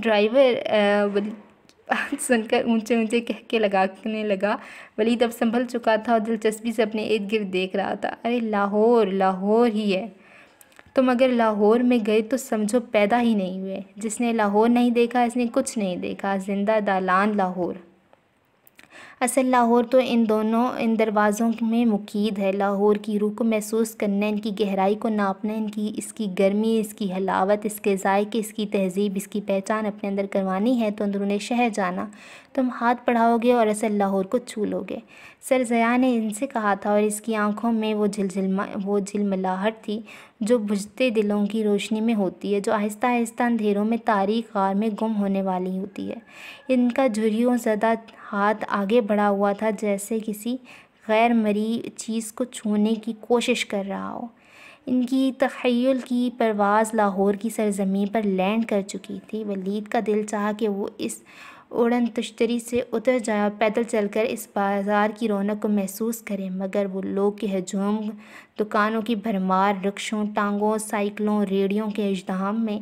[SPEAKER 1] ड्राइवर वली बात सुनकर ऊंचे ऊंचे कह के लगाने लगा वलीद अब संभल चुका था और दिलचस्पी से अपने इर्द गिर्द देख रहा था अरे लाहौर लाहौर ही है तुम अगर लाहौर में गए तो समझो पैदा ही नहीं हुए जिसने लाहौर नहीं देखा इसने कुछ नहीं देखा जिंदा दालान लाहौर असल लाहौर तो इन दोनों इन दरवाज़ों में मुकीद है लाहौर की रूह को महसूस करना इनकी गहराई को नापना इनकी इसकी गर्मी इसकी हलावत इसके जायके इसकी तहजीब इसकी पहचान अपने अंदर करवानी है तो अंदरून शहर जाना तुम हाथ पढ़ाओगे और असल लाहौर को छू लोगे सर जया ने इनसे कहा था और इसकी आंखों में वो झिलझिल वो झिलमिलाहट थी जो बुझते दिलों की रोशनी में होती है जो आहिस्ता आहिस्ता अंधेरों में तारीख क़ार में गुम होने वाली होती है इनका झुरियों ज़दा हाथ आगे बढ़ा हुआ था जैसे किसी गैर मरी चीज़ को छूने की कोशिश कर रहा हो इनकी तखयल की परवाज़ लाहौर की सरजमीन पर लैंड कर चुकी थी वलीद का दिल चाह कि वो इस उड़न तश्तरी से उतर जाए और पैदल चलकर इस बाज़ार की रौनक को महसूस करें मगर वो लोग के हजूम दुकानों की भरमार रिक्शों टांगों साइकिलों रेडियो के अजदाम में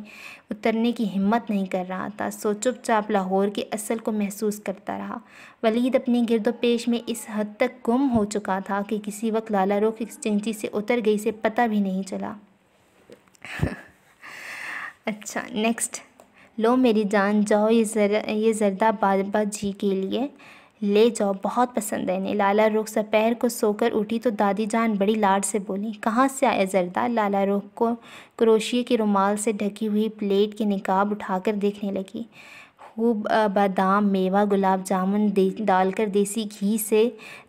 [SPEAKER 1] उतरने की हिम्मत नहीं कर रहा था सो चुपचाप लाहौर के असल को महसूस करता रहा वलीद अपने गिरदो पेश में इस हद तक गुम हो चुका था कि किसी वक्त लाला रोक एक्सचेंजी से उतर गई से पता भी नहीं चला अच्छा नेक्स्ट लो मेरी जान जाओ ये जर ये जरदा बाबा जी के लिए ले जाओ बहुत पसंद है इन्हें लाला रुख सपहर को सोकर उठी तो दादी जान बड़ी लाड से बोली कहाँ से आया जरदा लाला रुख को क्रोशिए के रुमाल से ढकी हुई प्लेट के निकाब उठाकर देखने लगी खूब बादाम मेवा गुलाब जामुन दे डालकर देसी घी से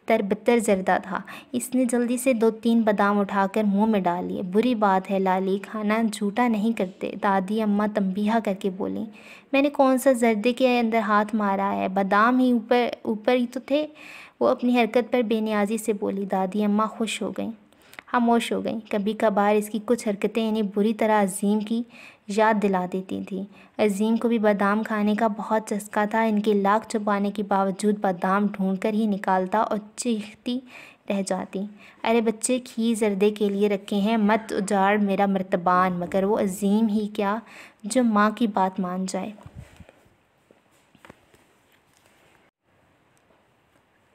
[SPEAKER 1] तरबतर जरदा था इसने जल्दी से दो तीन बादाम उठाकर मुंह में डाल लिए बुरी बात है लाली खाना झूठा नहीं करते दादी अम्मा तंबीहा करके बोली मैंने कौन सा जर्दे के अंदर हाथ मारा है बादाम ही ऊपर ऊपर ही तो थे वो अपनी हरकत पर बेनियाजी से बोली दादी अम्मा खुश हो गई खामोश हो गई कभी कभार इसकी कुछ हरकतें इन्हें बुरी तरह अजीम की याद दिला देती थी अजीम को भी बादाम खाने का बहुत चस्का था इनके लाख छुपाने के बावजूद बादाम ढूंढकर ही निकालता और चीखती रह जाती अरे बच्चे खी जर्दे के लिए रखे हैं मत उजाड़ मेरा मर्तबान मगर वो अजीम ही क्या जो माँ की बात मान जाए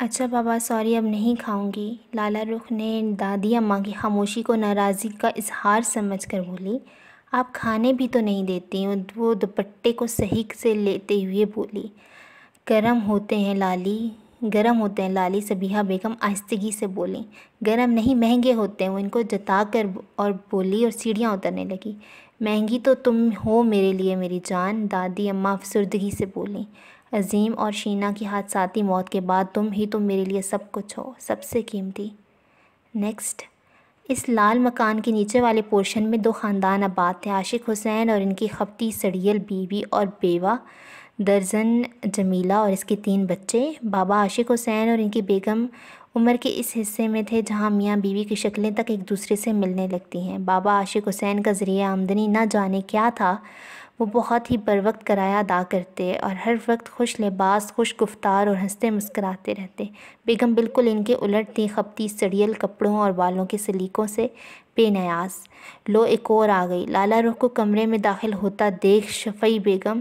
[SPEAKER 1] अच्छा बाबा सॉरी अब नहीं खाऊंगी लाला रुख ने दादी अम्मा की खामोशी को नाराज़गी का इजहार समझकर बोली आप खाने भी तो नहीं देती वो दुपट्टे को सही से लेते हुए बोली गरम होते हैं लाली गरम होते हैं लाली सबीहा बेगम आहिस्तगी से बोली गरम नहीं महंगे होते हैं वो इनको जता कर और बोली और सीढ़ियाँ उतरने लगी महंगी तो तुम हो मेरे लिए मेरी जान दादी अम्मा अफसरदगी से बोली अजीम और शीना की हादसाती मौत के बाद तुम ही तुम तो मेरे लिए सब कुछ हो सबसे कीमती नेक्स्ट इस लाल मकान के नीचे वाले पोर्शन में दो ख़ानदान आबाद थे आशिक हुसैन और इनकी खपती सड़ियल बीवी और बेवा दर्जन जमीला और इसके तीन बच्चे बाबा आशिक हुसैन और इनकी बेगम उम्र के इस हिस्से में थे जहाँ मियाँ बीवी की शक्लें तक एक दूसरे से मिलने लगती हैं बाबा आशिक हुसैन का ज़रिए आमदनी ना जाने क्या था वो बहुत ही बर वक्त कराया अदा करते और हर वक्त खुश लिबास खुश गुफ्तार और हंसते मुस्कराते रहते बेगम बिल्कुल इनके उलट थी खपती सड़ियल कपड़ों और बालों के सलीकों से बेनयाज लो एक और आ गई लाला रुख को कमरे में दाखिल होता देख शफई बेगम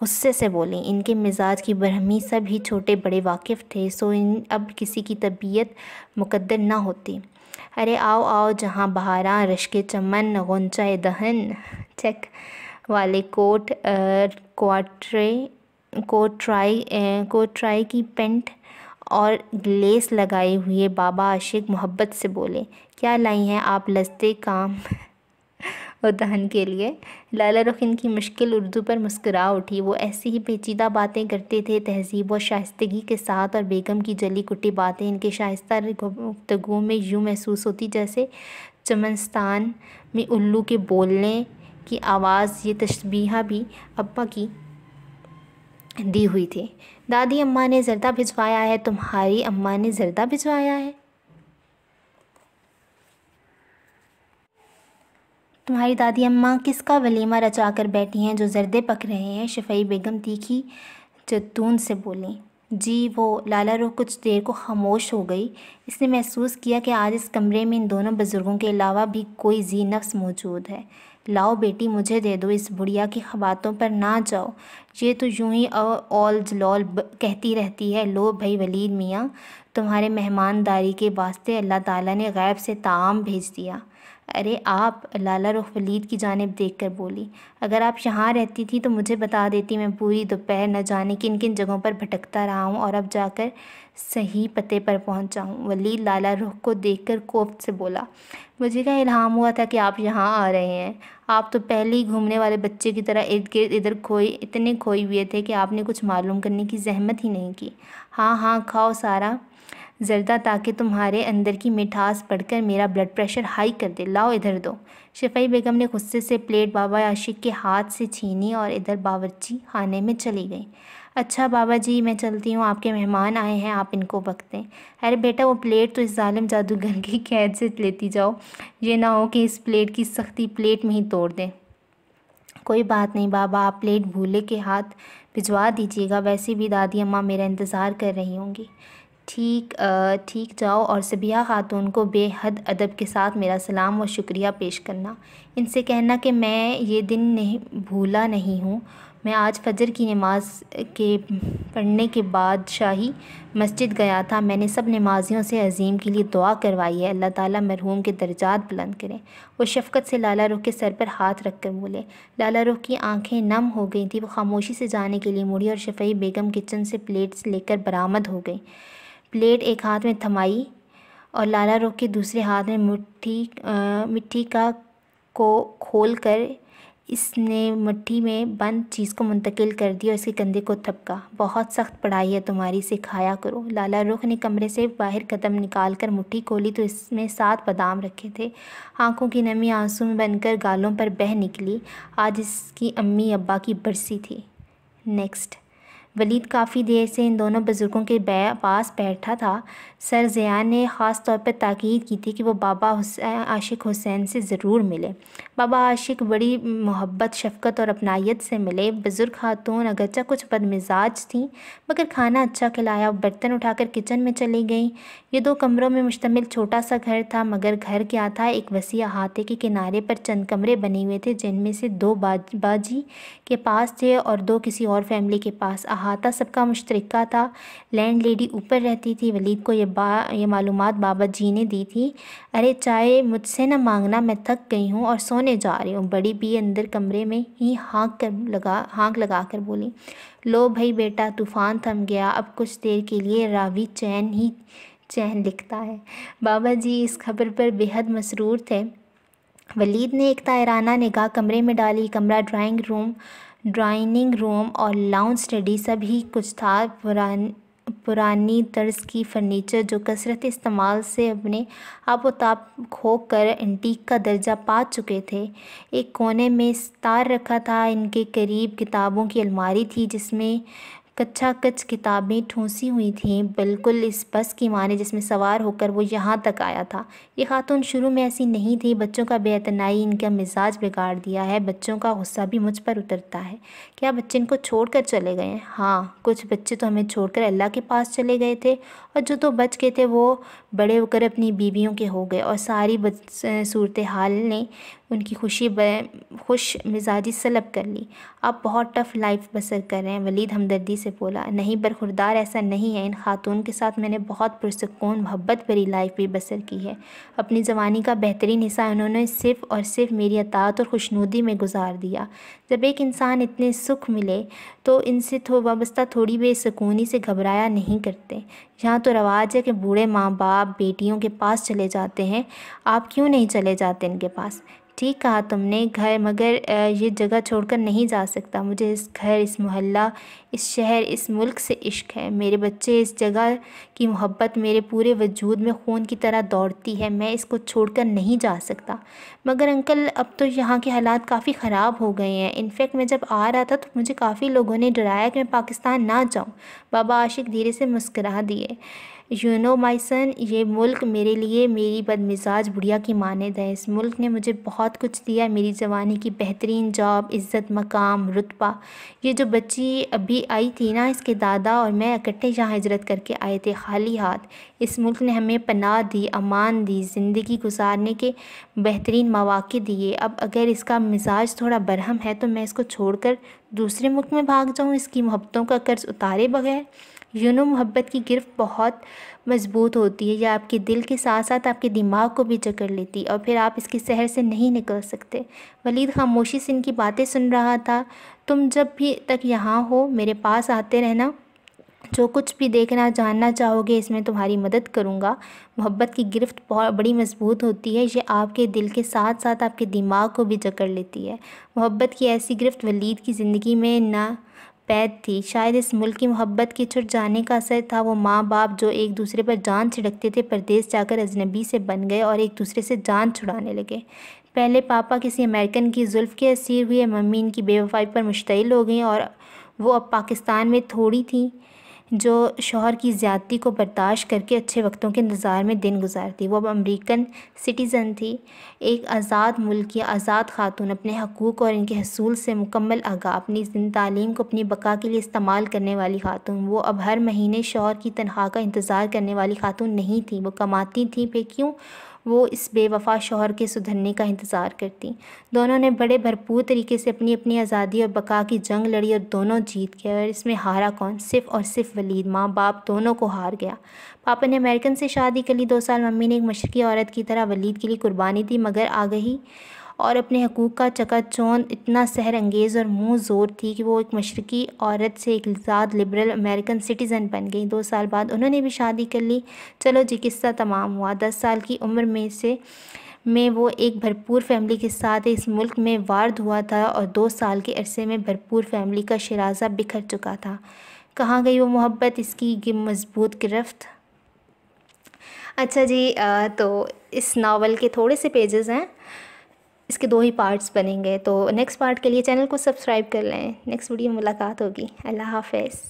[SPEAKER 1] गुस्से से बोली इनके मिजाज की बरहमी सब ही छोटे बड़े वाकिफ़ थे सो इन अब किसी की तबीयत मुकद्दर ना होती अरे आओ आओ जहाँ बहारा रश्के चमन गुंचा दहन चेक वाले कोट क्वाट्रे कोट्राई कोट्राई की पेंट और लेस लगाए हुए बाबा आशिक मोहब्बत से बोले क्या लाई हैं आप लस्ते काम उदहन के लिए लाला रुख इनकी मुश्किल उर्दू पर मुस्कुरा उठी वो ऐसी ही पेचीदा बातें करते थे तहजीब व शाइस्तगी के साथ और बेगम की जली कुटी बातें इनके शाइस्ता गुफ्तगु में यूँ महसूस होती जैसे चमनस्तान में उल्लू के बोलने की आवाज़ ये तस्बीहा भी अब्बा की दी हुई थी दादी अम्मा ने जरदा भिजवाया है तुम्हारी अम्मा ने जरदा भिजवाया है तुम्हारी दादी अम्मा किसका वलीमा रचा कर बैठी हैं जो जरदे पक रहे हैं शफई बेगम तीखी जतून से बोली जी वो लाला रोह कुछ देर को खामोश हो गई इसने महसूस किया कि आज इस कमरे में इन दोनों बुज़ुर्गों के अलावा भी कोई जी नफ्स मौजूद है लाओ बेटी मुझे दे दो इस बुढ़िया की बातों पर ना जाओ ये तो यूं ही ऑल जलॉल कहती रहती है लो भाई वलीद मियाँ तुम्हारे मेहमानदारी के वास्ते अल्लाह ताला ने गैब से ताम भेज दिया अरे आप लाला रुख वलीद की जानब देख कर बोली अगर आप यहाँ रहती थी तो मुझे बता देती मैं पूरी दोपहर न जाने किन किन जगहों पर भटकता रहा हूँ और अब जाकर सही पते पर पहुँचा हूँ वलीद लाला रुख को देख कर कोफ्त से बोला मुझे क्या इल्हाम हुआ था कि आप यहाँ आ रहे हैं आप तो पहले ही घूमने वाले बच्चे की तरह इर्द गिर्द इधर खोए इतने खोए हुए थे कि आपने कुछ मालूम करने की जहमत ही नहीं की हाँ हाँ खाओ सारा ज़रदा ताकि तुम्हारे अंदर की मिठास पढ़कर मेरा ब्लड प्रेशर हाई कर दे लाओ इधर दो शफई बेगम ने गुस्से से प्लेट बाबा आशिक के हाथ से छीनी और इधर बावरची खाने में चली गई अच्छा बाबा जी मैं चलती हूँ आपके मेहमान आए हैं आप इनको वक्त दें अरे बेटा वो प्लेट तो इस ालम जादूगर की कैद से लेती जाओ ये ना हो कि इस प्लेट की सख्ती प्लेट में ही तोड़ दें कोई बात नहीं बाबा आप प्लेट भूले के हाथ भिजवा दीजिएगा वैसे भी दादी अम्मा मेरा इंतज़ार कर रही होंगी ठीक ठीक जाओ और सबिया ख़ातून को बेहद अदब के साथ मेरा सलाम और शुक्रिया पेश करना इनसे कहना कि मैं ये दिन नहीं भूला नहीं हूँ मैं आज फजर की नमाज के पढ़ने के बाद शाही मस्जिद गया था मैंने सब नमाजियों से अजीम के लिए दुआ करवाई है अल्लाह ताला मरहूम के दर्जात बुलंद करें वो शफ़क़त से लाला रुख के सर पर हाथ रख कर बोले लाला रुख की आंखें नम हो गई थी वो खामोशी से जाने के लिए मुड़ी और शफ़ी बेगम किचन से प्लेट्स लेकर बरामद हो गई प्लेट एक हाथ में थमाई और लाला रुख के दूसरे हाथ में मिट्टी मिट्टी का को खोल कर इसने मिट्टी में बंद चीज़ को मुंतकिल कर दिया और इसके कंधे को थपका बहुत सख्त पढ़ाई है तुम्हारी सिखाया करो लाला रुख ने कमरे से बाहर कदम निकाल कर मुट्ठी खोली तो इसमें सात बादाम रखे थे आंखों की नमी आंसू में बनकर गालों पर बह निकली आज इसकी अम्मी अब्बा की बरसी थी नेक्स्ट वलीद काफ़ी देर से इन दोनों बुज़ुर्गों के पास बैठा था सर जिया ने ख़ास तौर पर ताक़ीद की थी कि वो बाबा हुसैन आशिक हुसैन से ज़रूर मिले बाबा आशिक बड़ी मोहब्बत शफकत और अपनाइत से मिले बुज़ुर्ग खातून अगरचा कुछ बदमिजाज थी मगर खाना अच्छा खिलाया बर्तन उठाकर किचन में चली गई ये दो कमरों में मुश्तमिल छोटा सा घर था मगर घर क्या था एक वसी अहाते के किनारे पर चंद कमरे बने हुए थे जिनमें से दो बाजी के पास थे और दो किसी और फैमिली के पास अहाता सबका मुश्तरक था लैंड लेडी ऊपर रहती थी वलीद को यह बा ये मालूम बाबा जी ने दी थी अरे चाय मुझसे ना मांगना मैं थक गई हूँ और सोने जा रही हूँ बड़ी बी अंदर कमरे में ही हाँक कर लगा हाँक लगा कर बोली लो भाई बेटा तूफ़ान थम गया अब कुछ देर के लिए रावी चैन ही चैन लिखता है बाबा जी इस खबर पर बेहद मसरूर थे वलीद ने एक तायराना निगाह कमरे में डाली कमरा ड्राइंग रूम ड्राइनिंग रूम और लाउंज स्टडी सभी कुछ था पुरान पुरानी तर्ज की फ़र्नीचर जो कसरत इस्तेमाल से अपने आप उताप खो कर एंटीक का दर्जा पा चुके थे एक कोने में स्तार रखा था इनके करीब किताबों की अलमारी थी जिसमें कच्चा कच किताबें ठूंसी हुई थीं बिल्कुल इस बस की माने जिसमें सवार होकर वो यहाँ तक आया था ये खातून शुरू में ऐसी नहीं थी बच्चों का बेतनाई इनका मिजाज बिगाड़ दिया है बच्चों का गुस्सा भी मुझ पर उतरता है क्या बच्चे इनको छोड़ कर चले गए हैं हाँ कुछ बच्चे तो हमें छोड़कर अल्लाह के पास चले गए थे और जो तो बच गए थे वो बड़े होकर अपनी बीवियों के हो गए और सारी सूरत हाल ने उनकी खुशी खुश मिजाजी सलब कर ली आप बहुत टफ़ लाइफ बसर कर रहे हैं वलीद हमदर्दी से बोला नहीं बरखुरदार ऐसा नहीं है इन खातून के साथ मैंने बहुत पुरसकून मोहब्बत भरी लाइफ भी बसर की है अपनी जवानी का बेहतरीन हिस्सा उन्होंने सिर्फ़ और सिर्फ मेरी अतात और खुशनुदी में गुजार दिया जब एक इंसान इतने सुख मिले तो इनसे थो वाबस्ता थोड़ी बेसकूनी से घबराया नहीं करते यहाँ तो रवाज है कि बूढ़े माँ बाप बेटियों के पास चले जाते हैं आप क्यों नहीं चले जाते इनके पास ठीक कहा तुमने घर मगर ये जगह छोड़कर नहीं जा सकता मुझे इस घर इस मोहल्ला इस शहर इस मुल्क से इश्क है मेरे बच्चे इस जगह की मोहब्बत मेरे पूरे वजूद में खून की तरह दौड़ती है मैं इसको छोड़कर नहीं जा सकता मगर अंकल अब तो यहाँ के हालात काफ़ी ख़राब हो गए हैं इनफेक्ट मैं जब आ रहा था तो मुझे काफ़ी लोगों ने डराया कि मैं पाकिस्तान ना जाऊँ बाबा आशिक धीरे से मुस्करा दिए यू नो माई सन ये मुल्क मेरे लिए मेरी बदमिजाज बुढ़िया की मानद है इस मुल्क ने मुझे बहुत कुछ दिया मेरी जवानी की बेहतरीन जॉब इज़्ज़त मकाम रुतबा ये जो बच्ची अभी आई थी ना इसके दादा और मैं इकट्ठे यहाँ हजरत करके आए थे खाली हाथ इस मुल्क ने हमें पनाह दी अमान दी ज़िंदगी गुजारने के बेहतरीन मौाक़ दिए अब अगर इसका मिजाज थोड़ा बरहम है तो मैं इसको छोड़ कर दूसरे मुल्क में भाग जाऊँ इसकी मोहब्बतों का कर्ज़ उतारे बगैर यूनो मोहब्बत की गिरफ्त बहुत मजबूत होती है यह आपके दिल के साथ साथ आपके दिमाग को भी जकड़ लेती और फिर आप इसके शहर से नहीं निकल सकते वलीद खामोशी से इनकी बातें सुन रहा था तुम जब भी तक यहाँ हो मेरे पास आते रहना जो कुछ भी देखना जानना चाहोगे इसमें तुम्हारी मदद करूँगा मोहब्बत की गिरफ्त बहुत बड़ी मजबूत होती है ये आपके दिल के साथ साथ आपके दिमाग को भी जकड़ लेती है मोहब्बत की ऐसी गिरफ्त वलीद की ज़िंदगी में ना पैद थी शायद इस मुल्क की मोहब्बत के छुट जाने का असर था वो माँ बाप जो एक दूसरे पर जान छिड़कते थे परदेश जाकर अजनबी से बन गए और एक दूसरे से जान छुड़ाने लगे पहले पापा किसी अमेरिकन की जुल्फ़ के असीर हुए मम्मी इनकी बेवफाई पर मुश्तिल हो गई और वो अब पाकिस्तान में थोड़ी थी जो शोहर की ज़्यादती को बर्दाश्त करके अच्छे वक्तों के इंतज़ार में दिन गुजारती वो अब अमरीकन सिटीज़न थी एक आज़ाद मुल्क की आज़ाद खातून अपने हकूक़ और इनके हसूल से मुकम्मल आगा अपनी जिन तालीम को अपनी बका के लिए इस्तेमाल करने वाली खातून वो अब हर महीने शोहर की तनख्वाह का इंतज़ार करने वाली खातून नहीं थी वो कमाती थी पे क्यों वो इस बेवफा शोहर के सुधरने का इंतज़ार करती दोनों ने बड़े भरपूर तरीके से अपनी अपनी आज़ादी और बका की जंग लड़ी और दोनों जीत गए और इसमें हारा कौन सिर्फ और सिर्फ वलीद माँ बाप दोनों को हार गया पापा ने अमेरिकन से शादी कर ली दो साल मम्मी ने एक मशरक़ी औरत की तरह वलीद के लिए कुर्बानी दी मगर आ गई और अपने हकूक़ का चकाचौंध इतना सहर अंगेज़ और मुँह जोर थी कि वो एक मशरकी औरत से एक ज़्यादा लिबरल अमेरिकन सिटीज़न बन गई दो साल बाद उन्होंने भी शादी कर ली चलो जी किस्सा तमाम हुआ दस साल की उम्र में से में वो एक भरपूर फैमिली के साथ इस मुल्क में वार्द हुआ था और दो साल के अरसे में भरपूर फैमिली का शराजा बिखर चुका था कहाँ गई वो मोहब्बत इसकी मजबूत गिरफ्त अच्छा जी तो इस नावल के थोड़े से पेजेस हैं इसके दो ही पार्ट्स बनेंगे तो नेक्स्ट पार्ट के लिए चैनल को सब्सक्राइब कर लें नेक्स्ट वीडियो में मुलाकात होगी अल्लाह हाफिज़